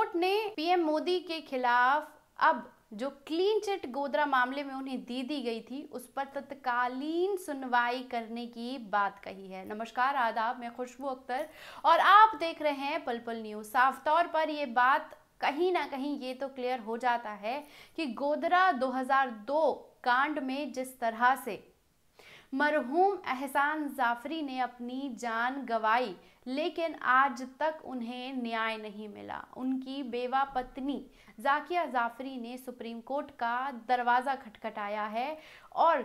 court ने PM Modi के खिलाफ अब जो क्लीन चिट गोदरा मामले में उन्हें दे दी गई थी उस पर तत्कालीन सुनवाई करने की बात कही है नमस्कार आदाब मैं खुशबू अख्तर और आप देख रहे हैं पलपल न्यूज साफ तौर पर यह बात कहीं ना कहीं ये तो क्लियर हो जाता है कि गोदरा 2002 कांड में जिस तरह से मरहूम एहसान जाफरी ने अपनी जान गवाई लेकिन आज तक उन्हें न्याय नहीं मिला उनकी बेवा पत्नी जाकिया जाफरी ने सुप्रीम कोर्ट का दरवाज़ा खटखटाया है और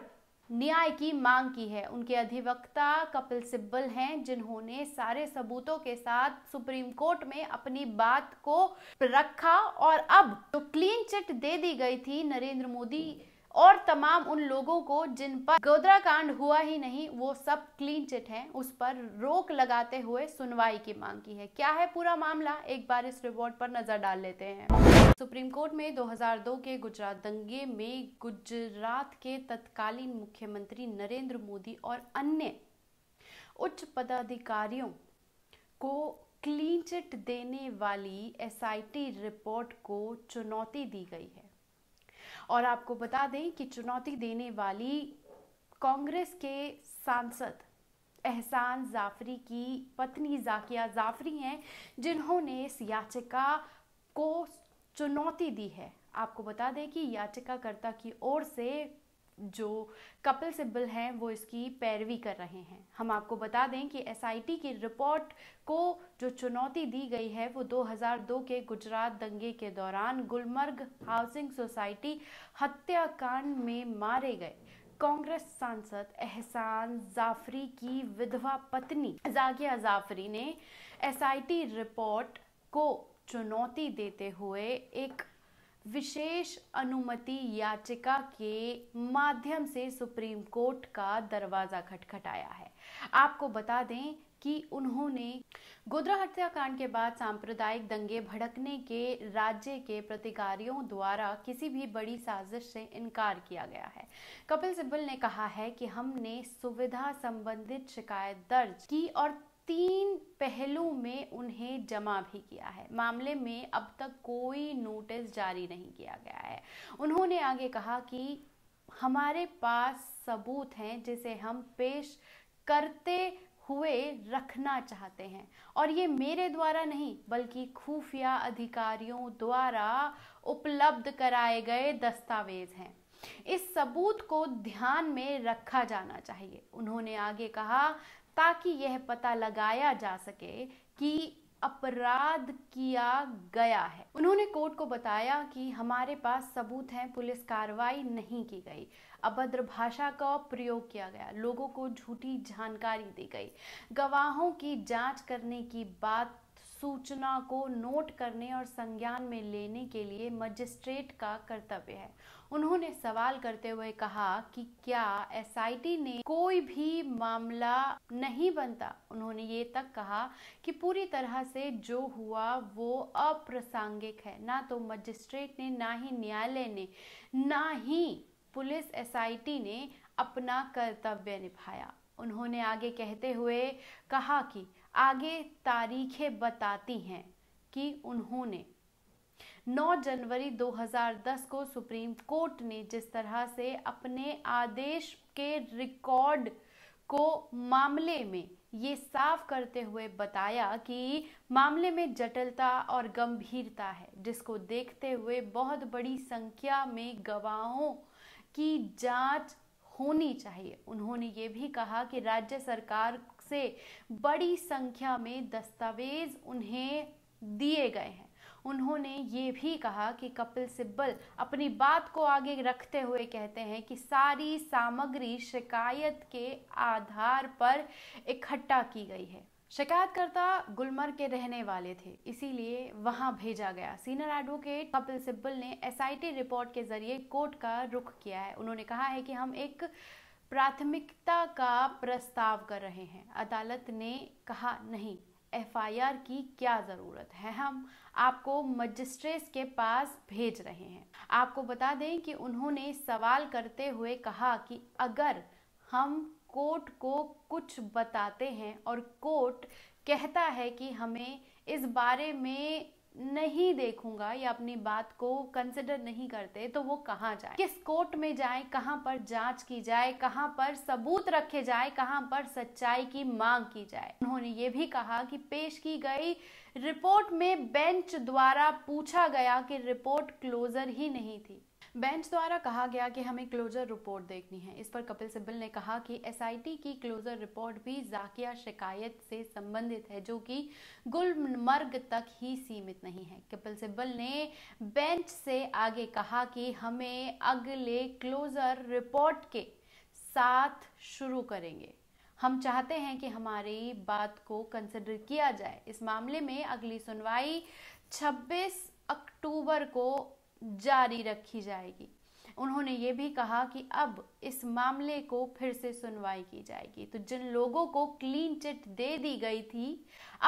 न्याय की मांग की है उनके अधिवक्ता कपिल सिब्बल हैं जिन्होंने सारे सबूतों के साथ सुप्रीम कोर्ट में अपनी बात को रखा और अब जो तो क्लीन चिट दे दी गई थी नरेंद्र मोदी और तमाम उन लोगों को जिन पर गोदरा कांड हुआ ही नहीं वो सब क्लीन चिट हैं उस पर रोक लगाते हुए सुनवाई की मांग की है क्या है पूरा मामला एक बार इस रिपोर्ट पर नजर डाल लेते हैं सुप्रीम कोर्ट में 2002 के गुजरात दंगे में गुजरात के तत्कालीन मुख्यमंत्री नरेंद्र मोदी और अन्य उच्च पदाधिकारियों को क्लीन चिट देने वाली एसआईटी रिपोर्ट को चुनौती दी गई है और आपको बता दें कि चुनौती देने वाली कांग्रेस के सांसद एहसान जाफरी की पत्नी जाकिया जाफरी हैं जिन्होंने इस याचिका को चुनौती दी है आपको बता दें कि याचिकाकर्ता की ओर से जो कपिल सिब्बल हैं वो इसकी पैरवी कर रहे हैं हम आपको बता दें कि एस की रिपोर्ट को जो चुनौती दी गई है वो 2002 के गुजरात दंगे के दौरान गुलमर्ग हाउसिंग सोसाइटी हत्याकांड में मारे गए कांग्रेस सांसद एहसान जाफरी की विधवा पत्नी जागिया जाफरी ने एसआईटी रिपोर्ट को चुनौती देते हुए एक विशेष अनुमति याचिका के माध्यम से सुप्रीम कोर्ट का दरवाजा खटखटाया है आपको बता दें कि उन्होंने गोद्रा हत्याकांड के बाद सांप्रदायिक दंगे भड़कने के राज्य के प्रतिकारियों द्वारा किसी भी बड़ी साजिश से इनकार किया गया है कपिल सिब्बल ने कहा है कि हमने सुविधा संबंधित शिकायत दर्ज की और तीन पहलू में उन्हें जमा भी किया है मामले में अब तक कोई नोटिस जारी नहीं किया गया है उन्होंने आगे कहा कि हमारे पास सबूत हैं जिसे हम पेश करते हुए रखना चाहते हैं और ये मेरे द्वारा नहीं बल्कि खुफिया अधिकारियों द्वारा उपलब्ध कराए गए दस्तावेज हैं इस सबूत को ध्यान में रखा जाना चाहिए उन्होंने आगे कहा ताकि यह पता लगाया जा सके कि अपराध किया गया है उन्होंने कोर्ट को बताया कि हमारे पास सबूत हैं पुलिस कार्रवाई नहीं की गई अभद्र भाषा का प्रयोग किया गया लोगों को झूठी जानकारी दी गई गवाहों की जांच करने की बात सूचना को नोट करने और संज्ञान में लेने के लिए मजिस्ट्रेट का कर्तव्य है उन्होंने सवाल करते हुए कहा कि क्या एसआईटी ने कोई भी मामला नहीं बनता उन्होंने ये तक कहा कि पूरी तरह से जो हुआ वो अप्रासंगिक है ना तो मजिस्ट्रेट ने ना ही न्यायालय ने ना ही पुलिस एसआईटी ने अपना कर्तव्य निभाया उन्होंने आगे कहते हुए कहा कि आगे तारीखें बताती हैं कि उन्होंने 9 जनवरी 2010 को सुप्रीम कोर्ट ने जिस तरह से अपने आदेश के रिकॉर्ड को मामले में ये साफ करते हुए बताया कि मामले में जटिलता और गंभीरता है जिसको देखते हुए बहुत बड़ी संख्या में गवाहों की जांच होनी चाहिए उन्होंने ये भी कहा कि राज्य सरकार से बड़ी संख्या में दस्तावेज उन्हें दिए गए हैं उन्होंने ये भी कहा कि कपिल सिब्बल अपनी बात को आगे रखते हुए कहते हैं कि सारी सामग्री शिकायत के आधार पर इकट्ठा की गई है शिकायतकर्ता गुलमर्ग के रहने वाले थे इसीलिए वहां भेजा गया सीनियर एडवोकेट कपिल सिब्बल ने एसआईटी रिपोर्ट के जरिए कोर्ट का रुख किया है उन्होंने कहा है कि हम एक प्राथमिकता का प्रस्ताव कर रहे हैं अदालत ने कहा नहीं एफआईआर की क्या ज़रूरत है हम आपको मजिस्ट्रेट के पास भेज रहे हैं आपको बता दें कि उन्होंने सवाल करते हुए कहा कि अगर हम कोर्ट को कुछ बताते हैं और कोर्ट कहता है कि हमें इस बारे में नहीं देखूंगा या अपनी बात को कंसिडर नहीं करते तो वो कहाँ जाए किस कोर्ट में जाए कहाँ पर जांच की जाए कहाँ पर सबूत रखे जाए कहाँ पर सच्चाई की मांग की जाए उन्होंने ये भी कहा कि पेश की गई रिपोर्ट में बेंच द्वारा पूछा गया कि रिपोर्ट क्लोजर ही नहीं थी बेंच द्वारा कहा गया कि हमें क्लोजर रिपोर्ट देखनी है इस पर कपिल सिब्बल ने कहा कि एसआईटी की क्लोजर रिपोर्ट भी जाकिया शिकायत से संबंधित है जो कि गुलमर्ग तक ही सीमित नहीं है कपिल सिब्बल ने बेंच से आगे कहा कि हमें अगले क्लोजर रिपोर्ट के साथ शुरू करेंगे हम चाहते हैं कि हमारी बात को कंसिडर किया जाए इस मामले में अगली सुनवाई 26 अक्टूबर को जारी रखी जाएगी उन्होंने ये भी कहा कि अब इस मामले को फिर से सुनवाई की जाएगी तो जिन लोगों को क्लीन चिट दे दी गई थी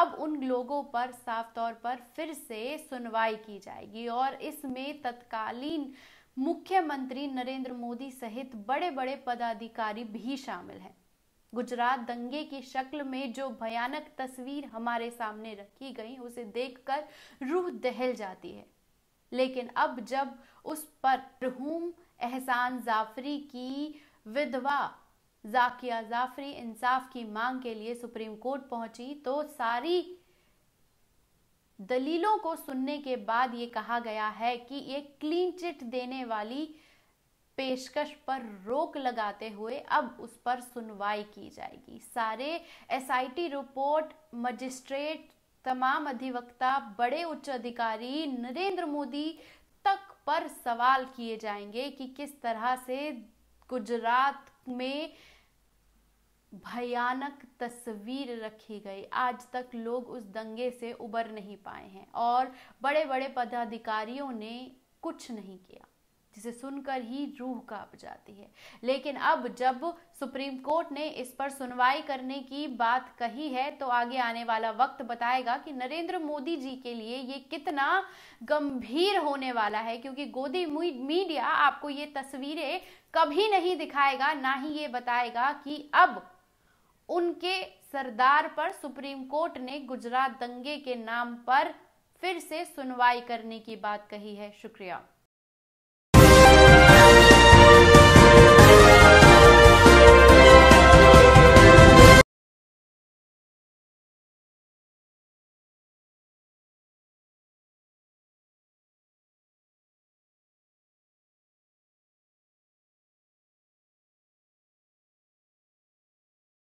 अब उन लोगों पर साफ तौर पर फिर से सुनवाई की जाएगी और इसमें तत्कालीन मुख्यमंत्री नरेंद्र मोदी सहित बड़े बड़े पदाधिकारी भी शामिल हैं गुजरात दंगे की शक्ल में जो भयानक तस्वीर हमारे सामने रखी गई उसे देखकर रूह दहल जाती है लेकिन अब जब उस पर रहूम एहसान जाफरी की विधवा जाकिया जाफरी इंसाफ की मांग के लिए सुप्रीम कोर्ट पहुंची तो सारी दलीलों को सुनने के बाद ये कहा गया है कि ये क्लीन चिट देने वाली पेशकश पर रोक लगाते हुए अब उस पर सुनवाई की जाएगी सारे एसआईटी रिपोर्ट मजिस्ट्रेट तमाम अधिवक्ता बड़े उच्च अधिकारी नरेंद्र मोदी तक पर सवाल किए जाएंगे कि किस तरह से गुजरात में भयानक तस्वीर रखी गई आज तक लोग उस दंगे से उबर नहीं पाए हैं और बड़े बड़े पदाधिकारियों ने कुछ नहीं किया जिसे सुनकर ही रूह कांप जाती है लेकिन अब जब सुप्रीम कोर्ट ने इस पर सुनवाई करने की बात कही है तो आगे आने वाला वक्त बताएगा कि नरेंद्र मोदी जी के लिए ये कितना गंभीर होने वाला है क्योंकि गोदी मीडिया आपको ये तस्वीरें कभी नहीं दिखाएगा ना ही ये बताएगा कि अब उनके सरदार पर सुप्रीम कोर्ट ने गुजरात दंगे के नाम पर फिर से सुनवाई करने की बात कही है शुक्रिया